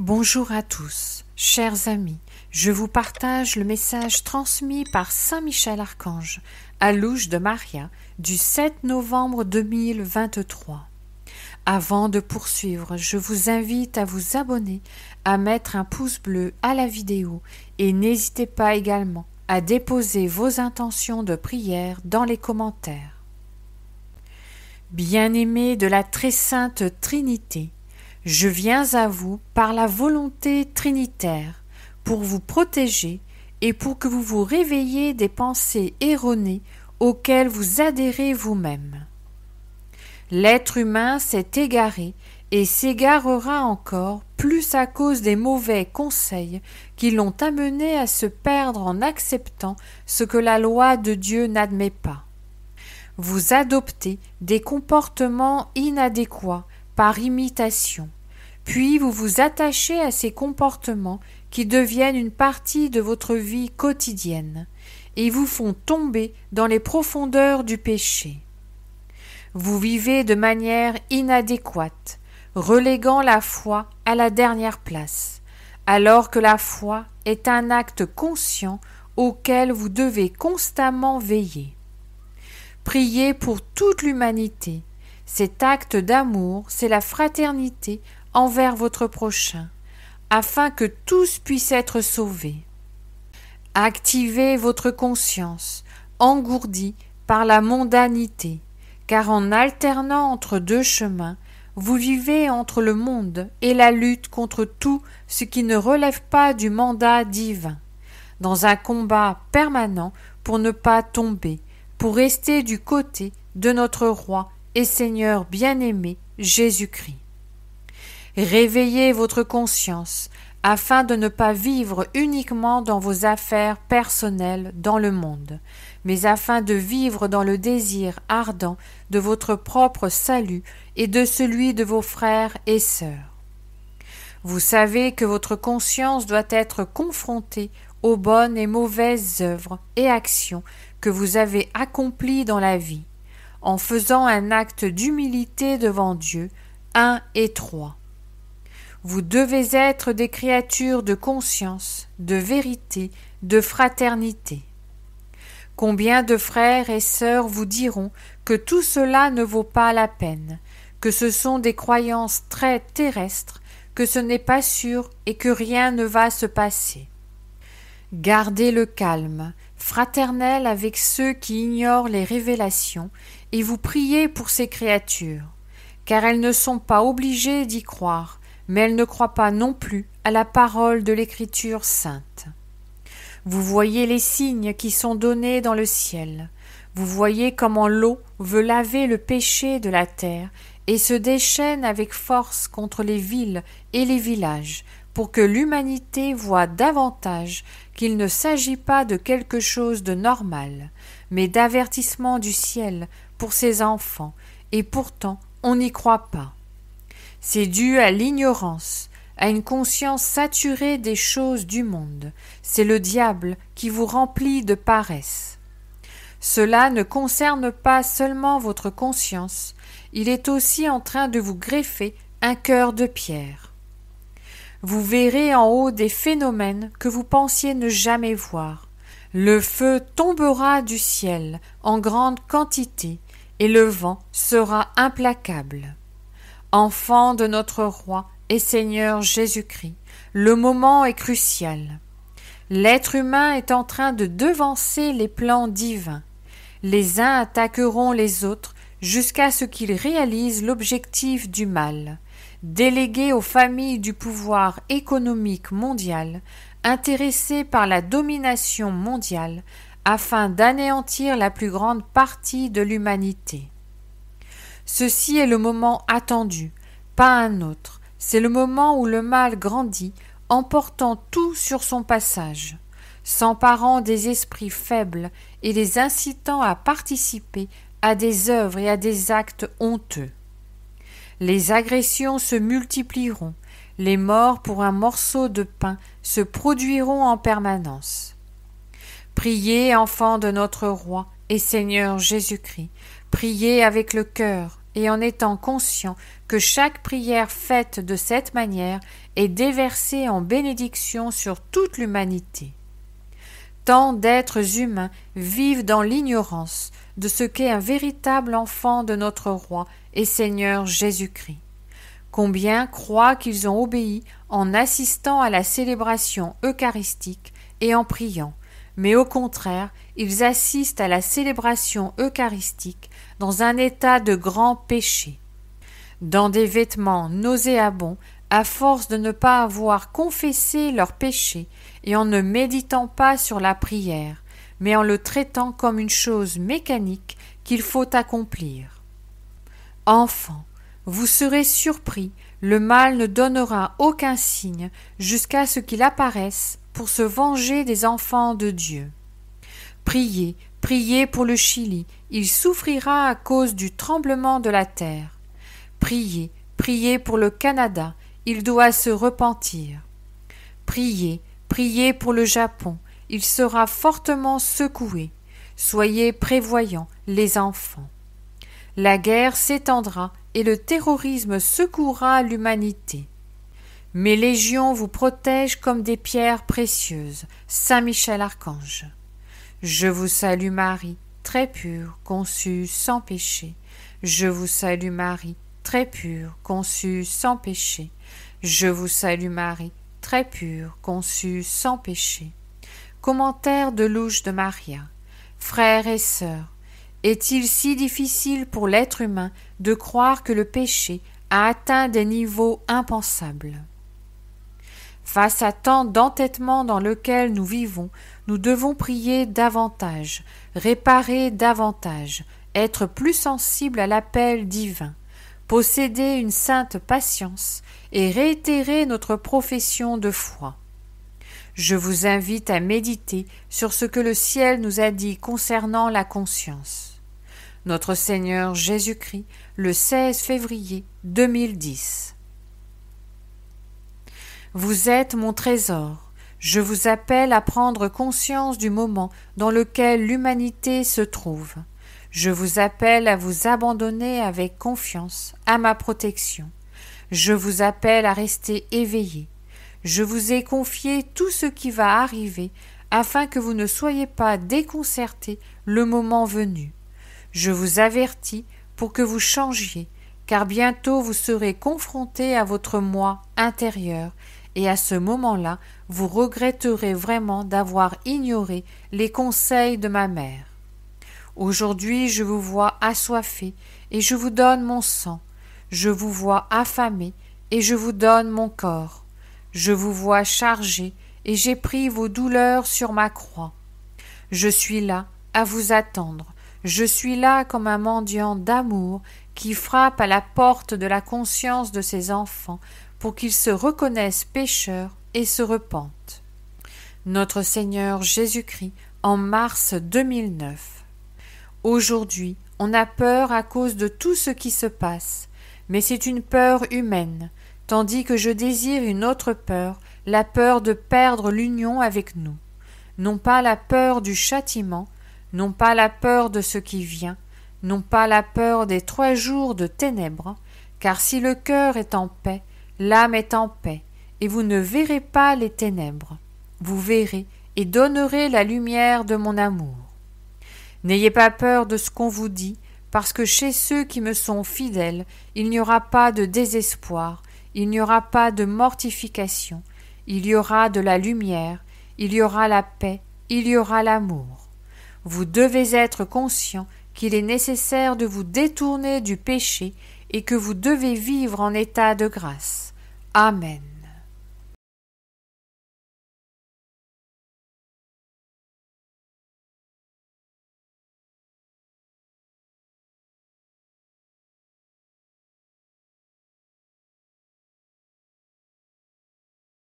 Bonjour à tous, chers amis. Je vous partage le message transmis par Saint Michel Archange à Louche de Maria du 7 novembre 2023. Avant de poursuivre, je vous invite à vous abonner, à mettre un pouce bleu à la vidéo et n'hésitez pas également à déposer vos intentions de prière dans les commentaires. Bien-aimés de la très sainte Trinité, je viens à vous par la volonté trinitaire pour vous protéger et pour que vous vous réveilliez des pensées erronées auxquelles vous adhérez vous-même. L'être humain s'est égaré et s'égarera encore plus à cause des mauvais conseils qui l'ont amené à se perdre en acceptant ce que la loi de Dieu n'admet pas. Vous adoptez des comportements inadéquats par imitation. Puis vous vous attachez à ces comportements qui deviennent une partie de votre vie quotidienne et vous font tomber dans les profondeurs du péché. Vous vivez de manière inadéquate, reléguant la foi à la dernière place, alors que la foi est un acte conscient auquel vous devez constamment veiller. Priez pour toute l'humanité, cet acte d'amour, c'est la fraternité envers votre prochain, afin que tous puissent être sauvés. Activez votre conscience, engourdie par la mondanité, car en alternant entre deux chemins, vous vivez entre le monde et la lutte contre tout ce qui ne relève pas du mandat divin, dans un combat permanent pour ne pas tomber, pour rester du côté de notre roi et Seigneur bien-aimé Jésus-Christ. Réveillez votre conscience afin de ne pas vivre uniquement dans vos affaires personnelles dans le monde, mais afin de vivre dans le désir ardent de votre propre salut et de celui de vos frères et sœurs. Vous savez que votre conscience doit être confrontée aux bonnes et mauvaises œuvres et actions que vous avez accomplies dans la vie en faisant un acte d'humilité devant Dieu. un et trois. Vous devez être des créatures de conscience, de vérité, de fraternité. Combien de frères et sœurs vous diront que tout cela ne vaut pas la peine, que ce sont des croyances très terrestres, que ce n'est pas sûr et que rien ne va se passer. Gardez le calme, fraternel avec ceux qui ignorent les révélations et vous priez pour ces créatures, car elles ne sont pas obligées d'y croire, mais elles ne croient pas non plus à la parole de l'Écriture sainte. Vous voyez les signes qui sont donnés dans le ciel. Vous voyez comment l'eau veut laver le péché de la terre et se déchaîne avec force contre les villes et les villages pour que l'humanité voie davantage qu'il ne s'agit pas de quelque chose de normal, mais d'avertissement du ciel pour ses enfants, et pourtant on n'y croit pas. C'est dû à l'ignorance, à une conscience saturée des choses du monde. C'est le diable qui vous remplit de paresse. Cela ne concerne pas seulement votre conscience, il est aussi en train de vous greffer un cœur de pierre. Vous verrez en haut des phénomènes que vous pensiez ne jamais voir. Le feu tombera du ciel en grande quantité et le vent sera implacable. Enfant de notre Roi et Seigneur Jésus-Christ, le moment est crucial. L'être humain est en train de devancer les plans divins. Les uns attaqueront les autres jusqu'à ce qu'ils réalisent l'objectif du mal, délégué aux familles du pouvoir économique mondial, intéressées par la domination mondiale, afin d'anéantir la plus grande partie de l'humanité. Ceci est le moment attendu, pas un autre. C'est le moment où le mal grandit, emportant tout sur son passage, s'emparant des esprits faibles et les incitant à participer à des œuvres et à des actes honteux. Les agressions se multiplieront, les morts pour un morceau de pain se produiront en permanence. Priez, enfants de notre Roi et Seigneur Jésus-Christ, priez avec le cœur et en étant conscient que chaque prière faite de cette manière est déversée en bénédiction sur toute l'humanité. Tant d'êtres humains vivent dans l'ignorance de ce qu'est un véritable enfant de notre Roi et Seigneur Jésus-Christ. Combien croient qu'ils ont obéi en assistant à la célébration eucharistique et en priant, mais au contraire, ils assistent à la célébration eucharistique dans un état de grand péché. Dans des vêtements nauséabonds, à force de ne pas avoir confessé leur péché et en ne méditant pas sur la prière, mais en le traitant comme une chose mécanique qu'il faut accomplir. Enfant, vous serez surpris, le mal ne donnera aucun signe jusqu'à ce qu'il apparaisse pour se venger des enfants de Dieu. Priez, priez pour le Chili, il souffrira à cause du tremblement de la terre. Priez, priez pour le Canada, il doit se repentir. Priez, priez pour le Japon, il sera fortement secoué. Soyez prévoyants, les enfants. La guerre s'étendra et le terrorisme secouera l'humanité. Mes légions vous protègent comme des pierres précieuses. Saint Michel Archange. Je vous salue Marie, très pure, conçue sans péché. Je vous salue Marie, très pure, conçue sans péché. Je vous salue Marie, très pure, conçue sans péché. Commentaire de Louche de Maria. Frères et sœurs, est-il si difficile pour l'être humain de croire que le péché a atteint des niveaux impensables Face à tant d'entêtement dans lequel nous vivons, nous devons prier davantage, réparer davantage, être plus sensibles à l'appel divin, posséder une sainte patience et réitérer notre profession de foi. Je vous invite à méditer sur ce que le ciel nous a dit concernant la conscience. Notre Seigneur Jésus-Christ, le 16 février 2010. Vous êtes mon trésor. Je vous appelle à prendre conscience du moment dans lequel l'humanité se trouve. Je vous appelle à vous abandonner avec confiance à ma protection. Je vous appelle à rester éveillé. Je vous ai confié tout ce qui va arriver afin que vous ne soyez pas déconcerté le moment venu. Je vous avertis pour que vous changiez, car bientôt vous serez confronté à votre moi intérieur et à ce moment-là, vous regretterez vraiment d'avoir ignoré les conseils de ma mère. Aujourd'hui, je vous vois assoiffé et je vous donne mon sang. Je vous vois affamé et je vous donne mon corps. Je vous vois chargé et j'ai pris vos douleurs sur ma croix. Je suis là à vous attendre. Je suis là comme un mendiant d'amour qui frappe à la porte de la conscience de ses enfants pour qu'ils se reconnaissent pécheurs et se repentent. Notre Seigneur Jésus-Christ en mars 2009. Aujourd'hui, on a peur à cause de tout ce qui se passe, mais c'est une peur humaine, tandis que je désire une autre peur, la peur de perdre l'union avec nous. Non pas la peur du châtiment, non pas la peur de ce qui vient, non pas la peur des trois jours de ténèbres, car si le cœur est en paix, L'âme est en paix, et vous ne verrez pas les ténèbres. Vous verrez et donnerez la lumière de mon amour. N'ayez pas peur de ce qu'on vous dit, parce que chez ceux qui me sont fidèles, il n'y aura pas de désespoir, il n'y aura pas de mortification, il y aura de la lumière, il y aura la paix, il y aura l'amour. Vous devez être conscient qu'il est nécessaire de vous détourner du péché et que vous devez vivre en état de grâce. Amen.